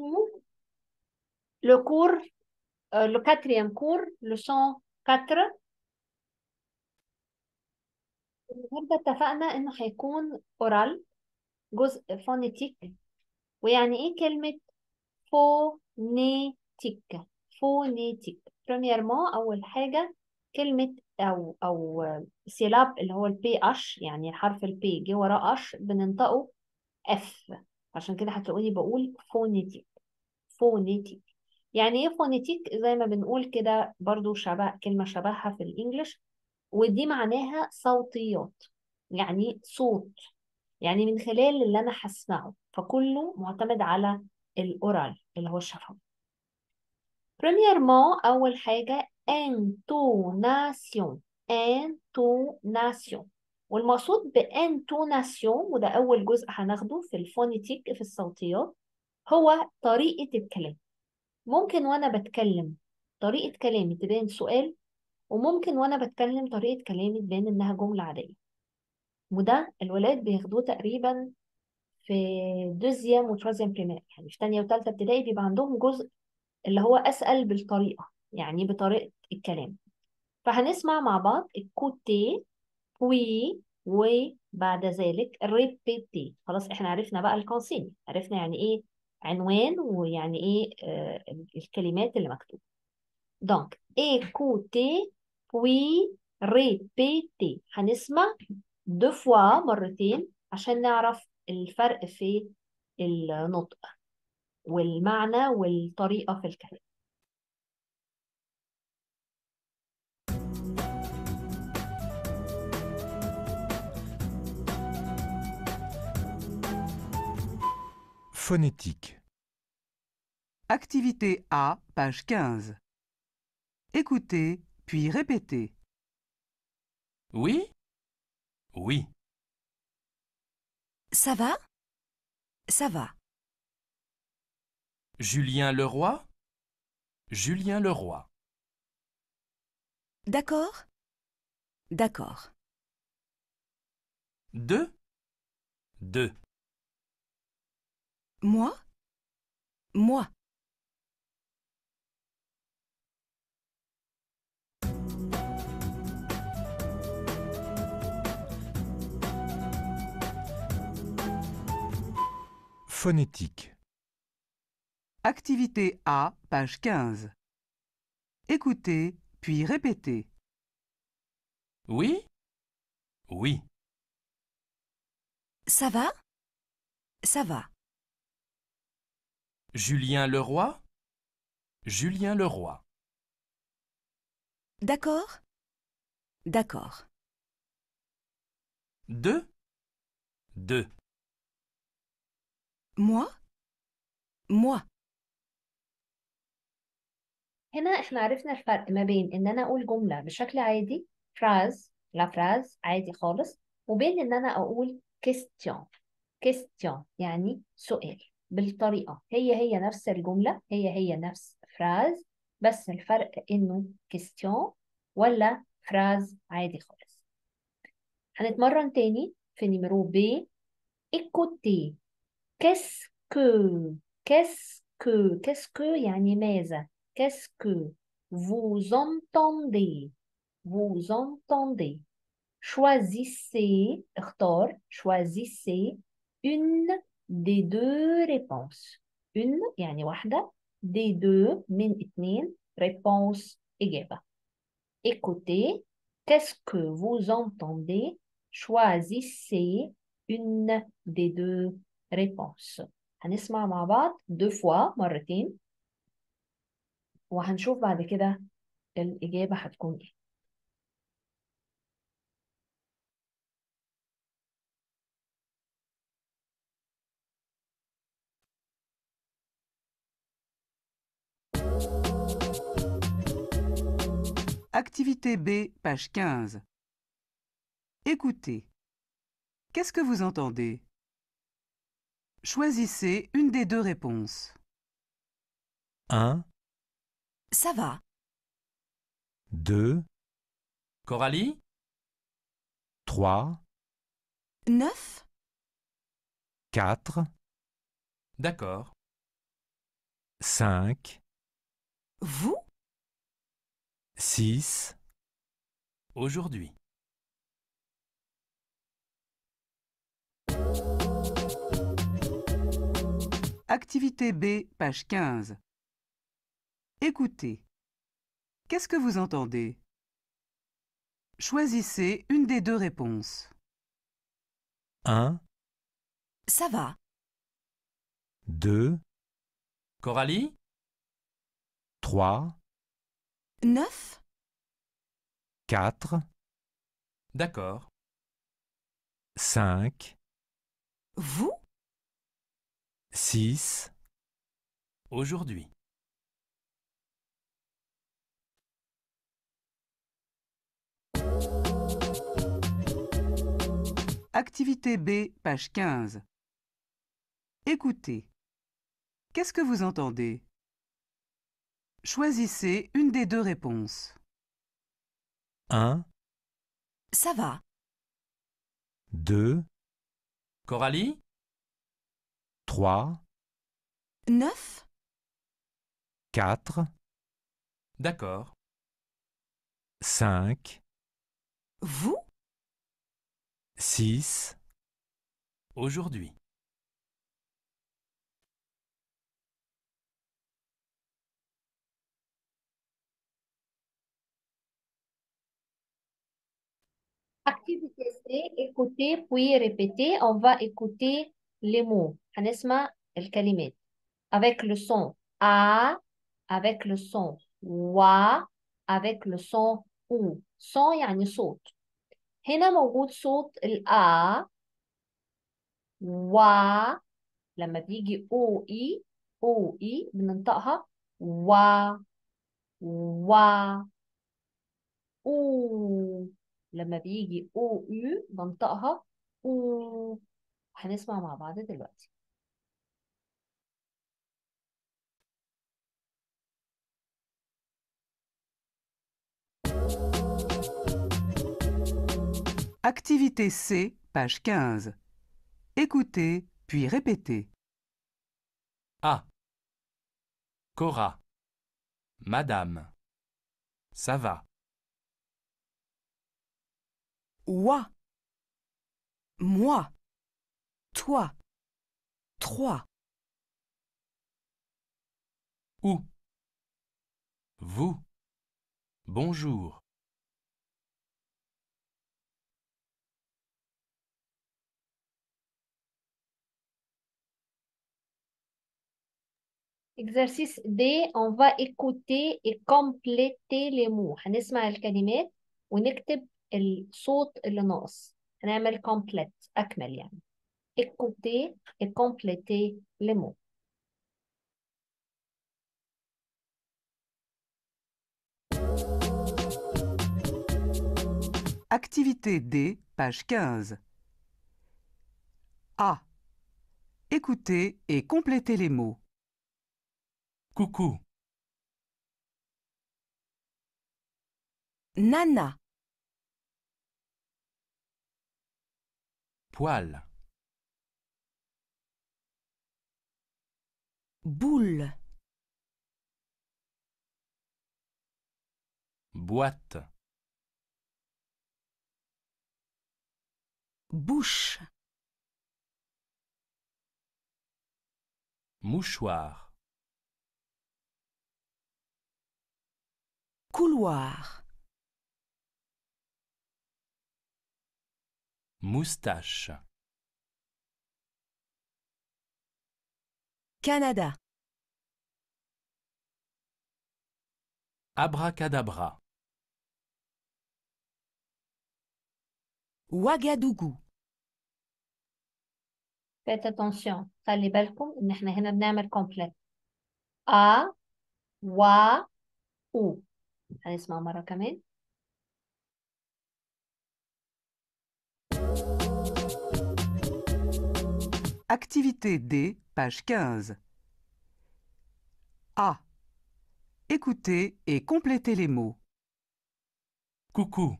tout, le cours, euh, le quatrième cours, leçon 4 النهارده اتفقنا انه هيكون اورال جزء فونيتيك ويعني ايه كلمة فونيتيك فونيتيك بريميرمون اول حاجة كلمة او او سيلاب اللي هو البي اش يعني حرف البي جه وراه اش بننطقه اف عشان كده هتلاقوني بقول فونيتيك فونيتيك يعني ايه فونيتيك زي ما بنقول كده برضو شبه كلمة شبهها في الانجليش ودي معناها صوتيات يعني صوت يعني من خلال اللي انا هسمعه فكله معتمد على الاورال اللي هو الشفوي بريميرمون اول حاجة انتوناسيون انتوناسيون والمقصود بانتوناسيون وده اول جزء هناخده في الفونيتيك في الصوتيات هو طريقة الكلام ممكن وأنا بتكلم طريقة كلامي تبان سؤال وممكن وأنا بتكلم طريقة كلامي تبان إنها جملة عادية وده الولاد بياخدوه تقريبا في دوزيام وترازيام بريمير يعني في تانية وتالتة ابتدائي بيبقى عندهم جزء اللي هو أسأل بالطريقة يعني بطريقة الكلام فهنسمع مع بعض وي وي وبعد ذلك ريبيتي خلاص احنا عرفنا بقى الكونسين عرفنا يعني ايه عنوان ويعني ايه آه الكلمات اللي مكتوبه دونك ايكوتي وي ريبيتي هنسمع دو فوا مرتين عشان نعرف الفرق في النطق والمعنى والطريقه في الكلام phonétique. Activité A, page 15. Écoutez, puis répétez. Oui Oui. Ça va Ça va. Julien Leroy Julien Leroy. D'accord D'accord. Deux Deux. Moi Moi. Phonétique. Activité A, page 15. Écoutez, puis répétez. Oui Oui. Ça va Ça va. Julien Leroy Julien Leroy. D'accord D'accord. Deux Deux. Moi moi هنا احنا عرفنا الفرق ما بين ان انا اقول جملة بشكل عادي فراز لا فراز عادي خالص وبين ان انا اقول question question يعني سؤال بالطريقة هي هي نفس الجملة هي هي نفس فراز بس الفرق إنه كيستيون ولا فراز عادي خالص هنتمرن تاني في نمرو ب écoutez qu'est-ce que يعني ماذا quest vous entendez vous entendez choisissez اختار choisissez une des deux réponses une يعني واحدة des deux من اتنين réponse إجابة écoutez qu'est-ce que vous entendez choisissez une des deux réponses هنسمع مع بعض deux fois مرتين وهنشوف بعد كده الإجابة هتكون إيه Activité B, page 15. Écoutez. Qu'est-ce que vous entendez Choisissez une des deux réponses. 1, Ça va. 2, Coralie 3, 9 4, D'accord. 5, Vous 6. Aujourd'hui. Activité B, page 15. Écoutez. Qu'est-ce que vous entendez Choisissez une des deux réponses. 1, Ça va. 2, Coralie 3, 9 4 D'accord. 5 Vous 6 Aujourd'hui. Activité B, page 15. Écoutez. Qu'est-ce que vous entendez Choisissez une des deux réponses. 1, Ça va. 2, Coralie 3, 9 4, D'accord. 5, Vous 6, Aujourd'hui. vous testez, écoutez, puis répétez, on va écouter les mots. el Avec le son A, avec le son WA, avec le son OU. Son y a هنا موجود صوت الا و لما بيجي او اي او اي بننطقها و و او لما بيجي او يو بنطقها او هنسمع مع بعض دلوقتي Activité C, page 15. Écoutez, puis répétez. A. Cora. Madame. Ça va. Oua. Moi. Toi. Trois. Où. Vous. Bonjour. Exercice D, on va écouter et compléter les mots. on va ونكتب الصوت اللي ناقص هنعمل complete complète. يعني écoutez et complétez les mots Activité D, page 15. A. Écoutez et complétez les mots. Coucou. Nana. poil. Boule. Boîte. Bouche. Mouchoir. Couloir. Moustache Canada Abracadabra Ouagadougou Faites attention, ça les balcons, nous avons un nom complet. A, wa, ou. Allez, c'est ma maracamine. Activité D, page 15. A. Écoutez et complétez les mots. Coucou.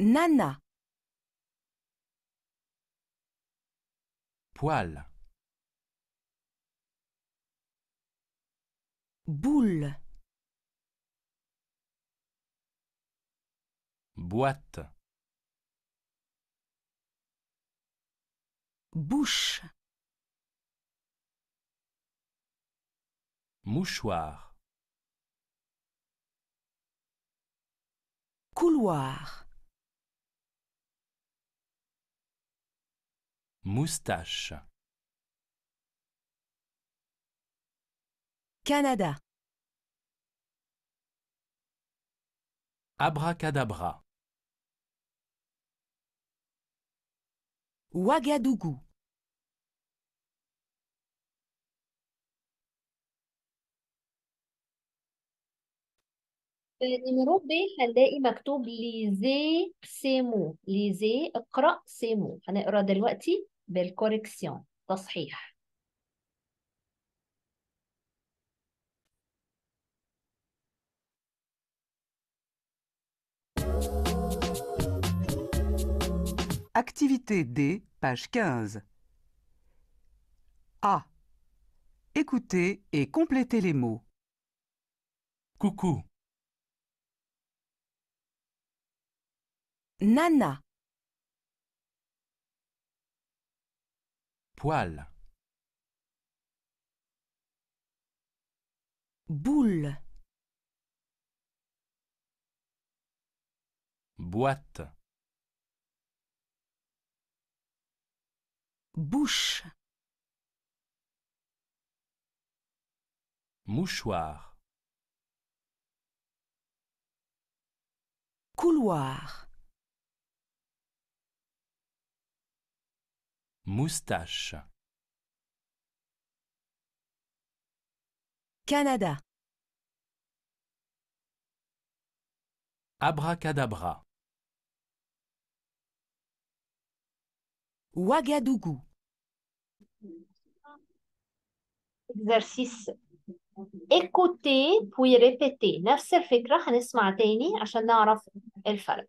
Nana. Poil. Boule. Boîte. bouche mouchoir couloir moustache Canada abracadabra Ouagadougou النمرود ب هنلاقي مكتوب ليزي سيمو ليزي اقرأ سيمو هنقرأ دلوقتي بالكوريكسيون تصحيح Activité D, page 15. A. Écoutez et complétez les mots. Coucou. Nana. poêle, Boule. Boîte. Bouche. Mouchoir. Couloir. Moustache. Canada. Abracadabra. Ouagadougou. Exercice. Écoutez puis répétez. نفس الفكرة à تاني عشان el الفرق.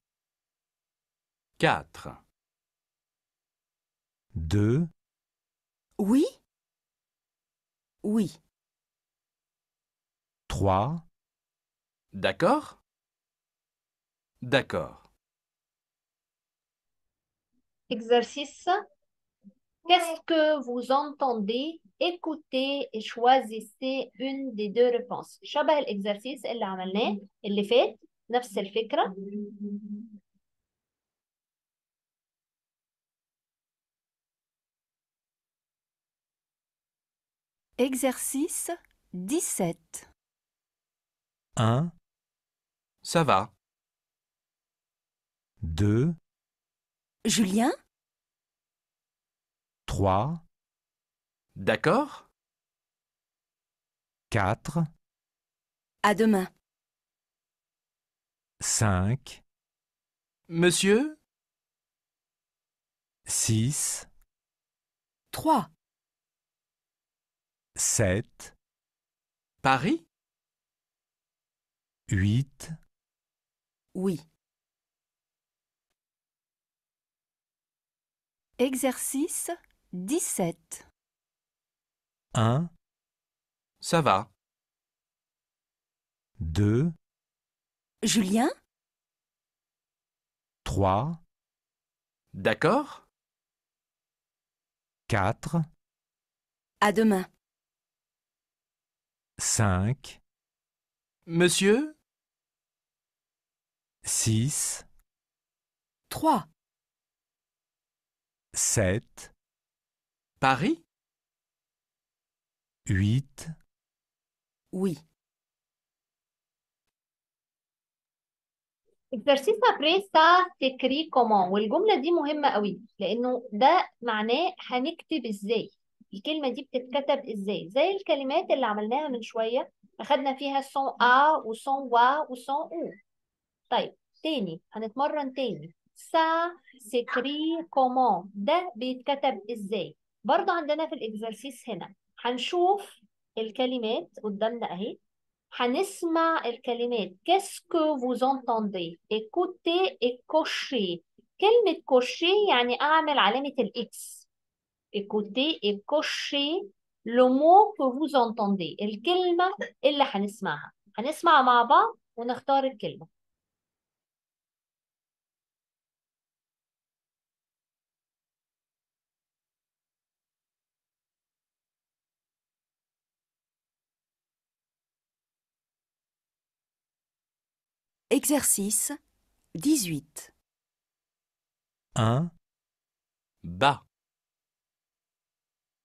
4 2 Oui Oui 3 D'accord D'accord Exercice Qu'est-ce que vous entendez Écoutez et choisissez une des deux réponses. Chabal exercice, elle a fait, elle fait, neuf, c'est le Exercice 17 1, Ça va. 2, Julien 3, D'accord 4, À demain. 5, Monsieur 6, 3. 7 Paris 8 Oui. Exercice 17 1 Ça va 2 Julien 3 D'accord 4 À demain 5 Monsieur 6 3 7 Paris 8 Oui الترسيس أبريس تا تكري كومان دي قوي ده معناه هنكتب الكلمة دي بتتكتب إزاي زي الكلمات اللي عملناها من شوية أخدنا فيها سون آ وسون وا وسون أو طيب تاني هنتمرن تاني سا سكري كومون ده بيتكتب إزاي برضه عندنا في الإكزرسيس هنا هنشوف الكلمات قدامنا أهي هنسمع الكلمات كاسكو فوز entendez إيكوتي إيكوشي كلمة كوشي يعني أعمل علامة الإكس écouter et cocher le mot que vous entendez الكلمة اللي هنسمعها هنسمع مع بعض ونختار kelma. Exercice 18 1 bas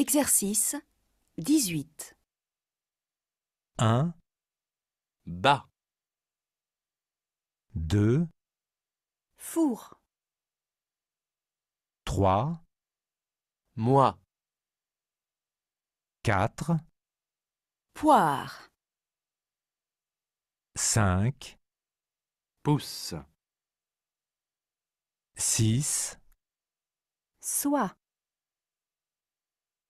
Exercice 18. 1, bas, 2, Four. 3, moi, 4, Poire. 5, Pousse 6, Soie.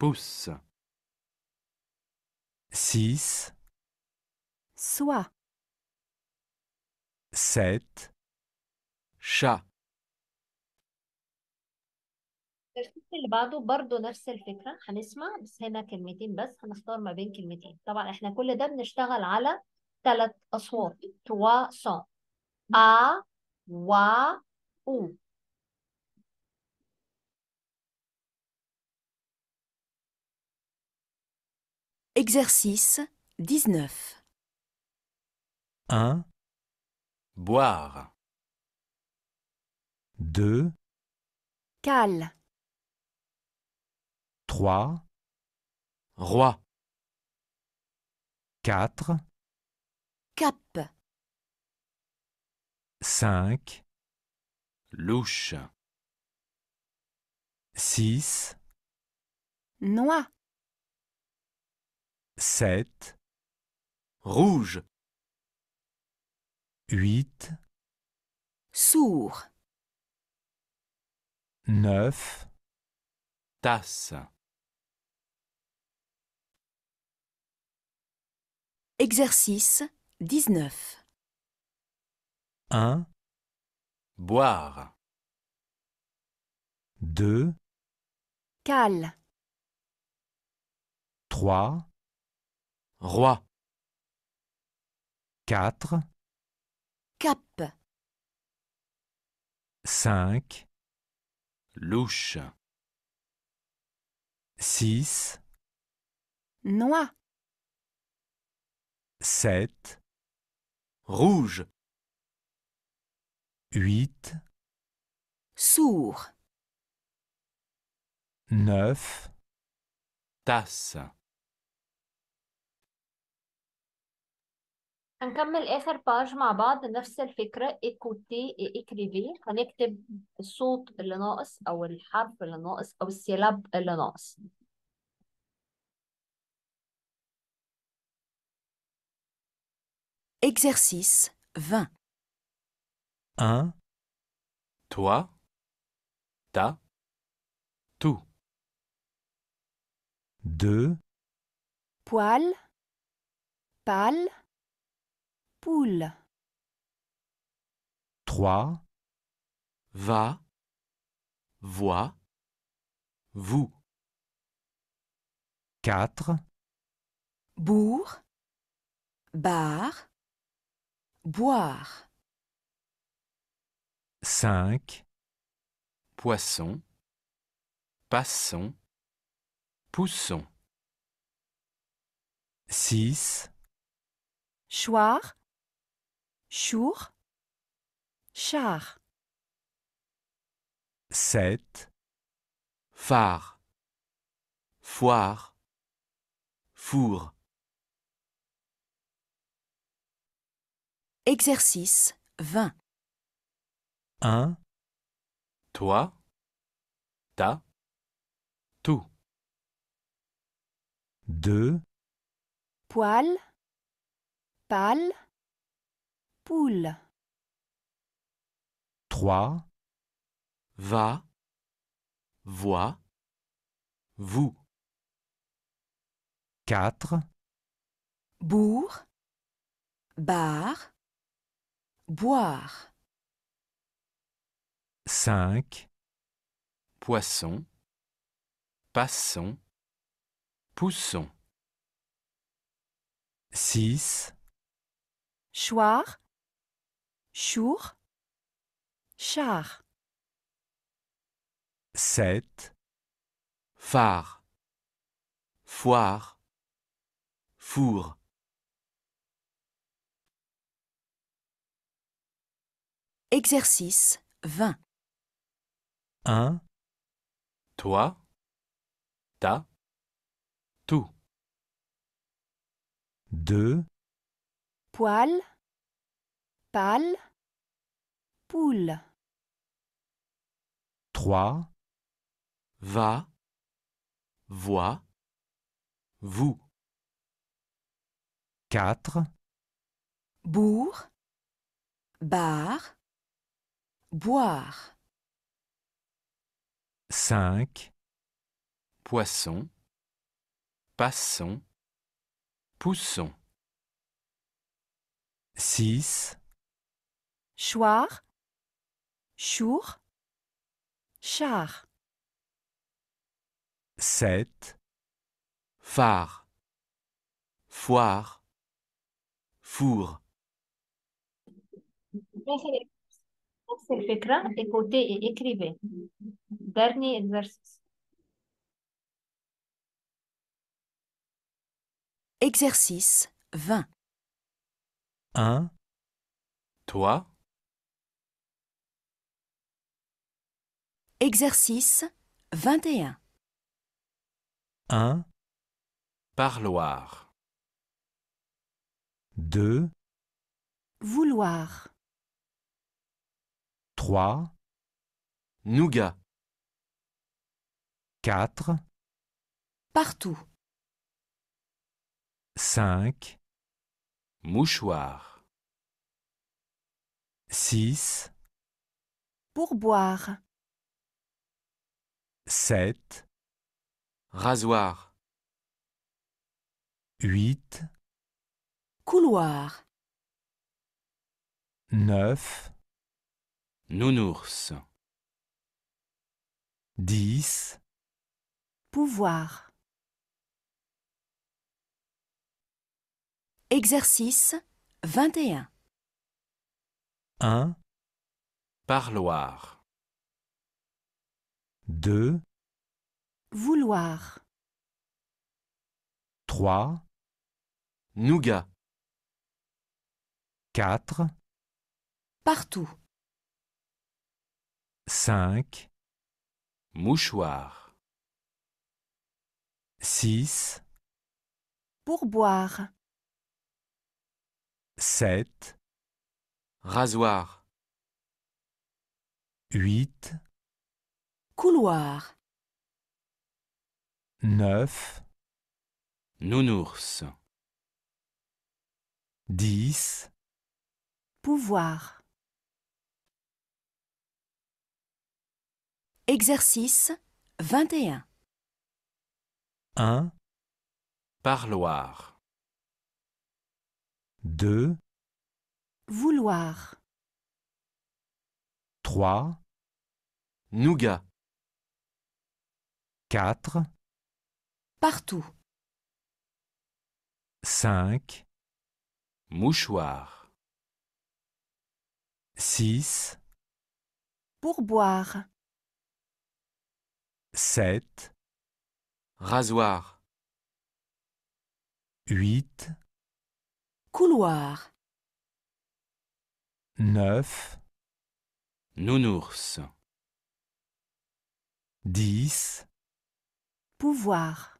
pousse. 6, soit, 7, chat. الترتيب اللي بعده برضه نفس الفكرة هنسمع بس هنا كلمتين بس هنختار ما بين كلمتين طبعا احنا كل ده بنشتغل على ثلاث أصوات توا سون آ وا أو Exercice 19 1, Boire. 2, Cale, 3, Roi. 4, cap, 5, Louche. 6, noix, 7. rouge, 8. sourd, 9. tasse. Exercice 19 1 Boire 2 Cale 3 Roi. 4. Cap. 5. Louche. 6. Noix. 7. Rouge. 8. Sourd. 9. Tasse. هنكمل dernière page مع بعض نفس الفكره écoutez et écrivez هنكتب الصوت اللي ناقص ou الحرف اللي ناقص le السيلاب Exercice 20 1 Toi Ta Tout 2 Poil Pâle poule. 3. Va, voit, vous. 4. Bourg, bar, boire. 5. Poisson, passons, poussons. 6. Choir, Chour. Char. 7. Phare. Foire. Four. Exercice 20. 1. Toi. Ta. Tout. 2. Poil. Pâle poule. 3. Va, voit, vous. 4. Bourg, bar, boire. 5. Poisson, passons, poussons. 6. Choir, Chour. Char. 7. Phare. Foire. Four. Exercice 20. 1. Toi. Ta. Tout. 2. Poil pâle, poule. 3. Va, voit, vous. 4. Bourg, bar, boire. 5. Poisson, passons, poussons. 6. Choir, chour, char. 7. Phare, foire, four. écoutez et écrivez. Dernier exercice. Exercice 20. 1. Toi Exercice 21 1, Parloir. 2, Vouloir. 3, Nougat. 4, Partout. 5, Mouchoir. 6, Pour boire. 7 Rasoir 8 Couloir 9 Nounours 10 Pouvoir Exercice 21 1 Parloir 2. vouloir 3 nougat 4 partout 5 mouchoir 6 pour boire 7 rasoir 8 Couloir. 9, Nounours. 10, Pouvoir. Exercice 21. 1, Parloir. 2, Vouloir. 3, Nougat. 4 Partout. 5 Mouchoir. 6 pourboire. 7 Rasoir. 8 Couloir. 9 Nounours. 10 Pouvoir.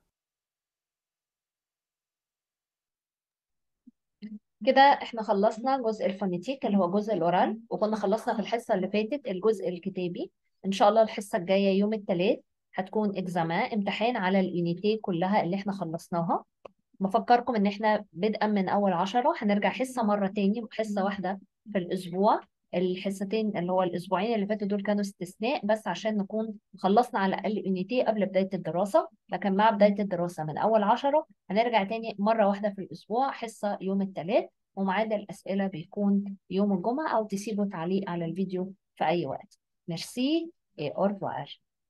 كده احنا خلصنا جزء الفونيتيك اللي هو جزء الاورال وكنا خلصنا في الحصه اللي فاتت الجزء الكتابي ان شاء الله الحصه الجايه يوم الثلاث هتكون اكزاما امتحان على اليونيتي كلها اللي احنا خلصناها بفكركم ان احنا بدءا من اول عشرة هنرجع حصه مره تاني حصه واحده في الاسبوع الحصتين اللي هو الاسبوعين اللي فاتوا دول كانوا استثناء بس عشان نكون خلصنا على الاقل يونيتي قبل بدايه الدراسه لكن مع بدايه الدراسه من اول 10 هنرجع تاني مره واحده في الاسبوع حصه يوم الثلاث وميعاد الاسئله بيكون يوم الجمعه او تسيبوا تعليق على الفيديو في اي وقت ميرسي اي au